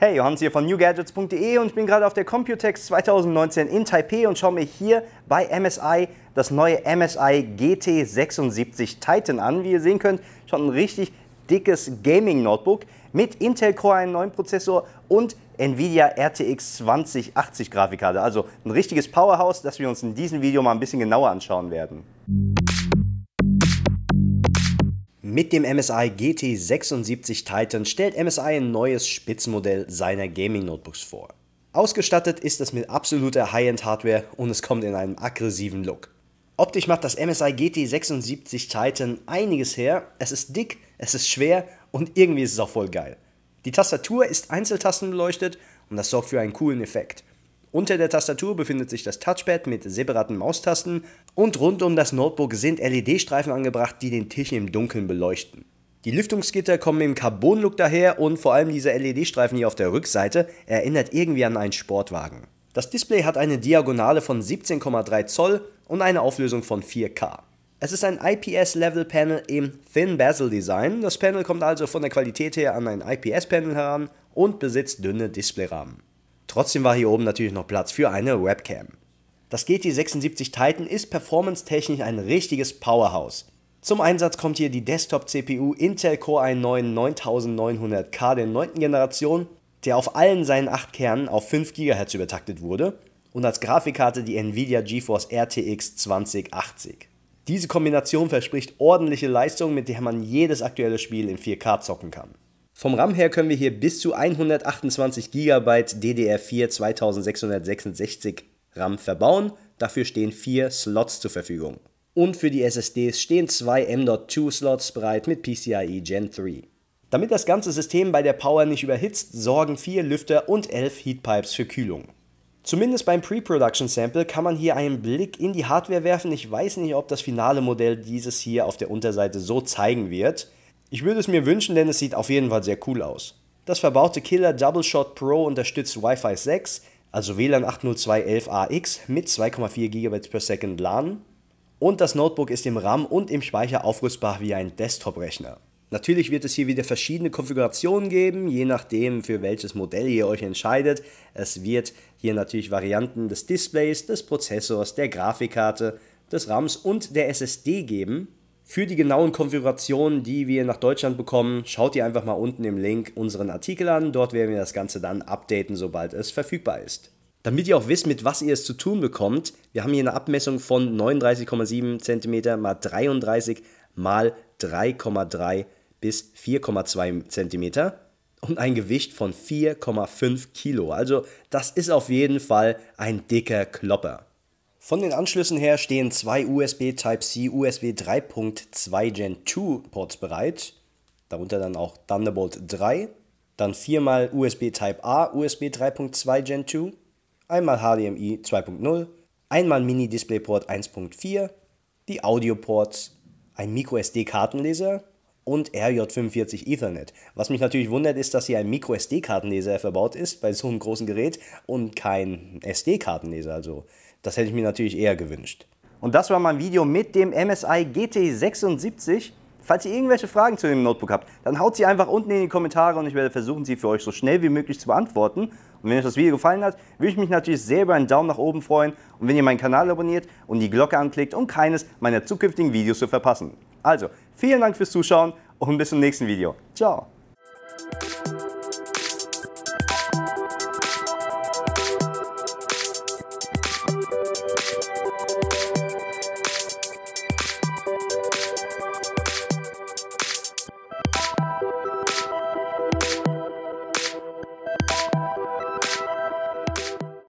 Hey, Johannes hier von newgadgets.de und ich bin gerade auf der Computex 2019 in Taipei und schaue mir hier bei MSI das neue MSI GT76 Titan an. Wie ihr sehen könnt, schon ein richtig dickes Gaming-Notebook mit Intel Core einen neuen Prozessor und Nvidia RTX 2080 Grafikkarte. Also ein richtiges Powerhouse, das wir uns in diesem Video mal ein bisschen genauer anschauen werden. Mit dem MSI GT76 Titan stellt MSI ein neues Spitzmodell seiner Gaming-Notebooks vor. Ausgestattet ist es mit absoluter High-End-Hardware und es kommt in einem aggressiven Look. Optisch macht das MSI GT76 Titan einiges her. Es ist dick, es ist schwer und irgendwie ist es auch voll geil. Die Tastatur ist einzeltastenbeleuchtet und das sorgt für einen coolen Effekt. Unter der Tastatur befindet sich das Touchpad mit separaten Maustasten und rund um das Notebook sind LED-Streifen angebracht, die den Tisch im Dunkeln beleuchten. Die Lüftungsgitter kommen im Carbon-Look daher und vor allem dieser LED-Streifen hier auf der Rückseite erinnert irgendwie an einen Sportwagen. Das Display hat eine Diagonale von 17,3 Zoll und eine Auflösung von 4K. Es ist ein IPS-Level-Panel im Thin Bezel Design. Das Panel kommt also von der Qualität her an ein IPS-Panel heran und besitzt dünne Displayrahmen. Trotzdem war hier oben natürlich noch Platz für eine Webcam. Das GT76 Titan ist performance-technisch ein richtiges Powerhouse. Zum Einsatz kommt hier die Desktop-CPU Intel Core i9 9900K der 9. Generation, der auf allen seinen 8 Kernen auf 5 GHz übertaktet wurde und als Grafikkarte die Nvidia GeForce RTX 2080. Diese Kombination verspricht ordentliche Leistung, mit der man jedes aktuelle Spiel in 4K zocken kann. Vom RAM her können wir hier bis zu 128 GB DDR4 2666 RAM verbauen. Dafür stehen vier Slots zur Verfügung. Und für die SSDs stehen zwei M.2 Slots bereit mit PCIe Gen 3. Damit das ganze System bei der Power nicht überhitzt, sorgen vier Lüfter und elf Heatpipes für Kühlung. Zumindest beim Pre-Production Sample kann man hier einen Blick in die Hardware werfen. Ich weiß nicht, ob das finale Modell dieses hier auf der Unterseite so zeigen wird. Ich würde es mir wünschen, denn es sieht auf jeden Fall sehr cool aus. Das verbaute Killer Double Shot Pro unterstützt Wi-Fi 6, also WLAN 802.11ax mit 2,4 GB per Second LAN. Und das Notebook ist im RAM und im Speicher aufrüstbar wie ein Desktop-Rechner. Natürlich wird es hier wieder verschiedene Konfigurationen geben, je nachdem für welches Modell ihr euch entscheidet. Es wird hier natürlich Varianten des Displays, des Prozessors, der Grafikkarte, des RAMs und der SSD geben. Für die genauen Konfigurationen, die wir nach Deutschland bekommen, schaut ihr einfach mal unten im Link unseren Artikel an. Dort werden wir das Ganze dann updaten, sobald es verfügbar ist. Damit ihr auch wisst, mit was ihr es zu tun bekommt, wir haben hier eine Abmessung von 39,7 cm mal 33 mal 3,3 bis 4,2 cm und ein Gewicht von 4,5 Kilo. Also das ist auf jeden Fall ein dicker Klopper. Von den Anschlüssen her stehen zwei USB Type-C, USB 3.2 Gen 2 Ports bereit, darunter dann auch Thunderbolt 3, dann viermal USB Type-A, USB 3.2 Gen 2, einmal HDMI 2.0, einmal Mini display port 1.4, die Audio-Ports, ein MicroSD-Kartenleser und RJ45 Ethernet. Was mich natürlich wundert, ist, dass hier ein Micro-SD-Kartenleser verbaut ist bei so einem großen Gerät und kein SD-Kartenleser. Also das hätte ich mir natürlich eher gewünscht. Und das war mein Video mit dem MSI GT76. Falls ihr irgendwelche Fragen zu dem Notebook habt, dann haut sie einfach unten in die Kommentare und ich werde versuchen, sie für euch so schnell wie möglich zu beantworten. Und wenn euch das Video gefallen hat, würde ich mich natürlich sehr über einen Daumen nach oben freuen und wenn ihr meinen Kanal abonniert und die Glocke anklickt, um keines meiner zukünftigen Videos zu verpassen. Also, vielen Dank fürs Zuschauen und bis zum nächsten Video. Ciao!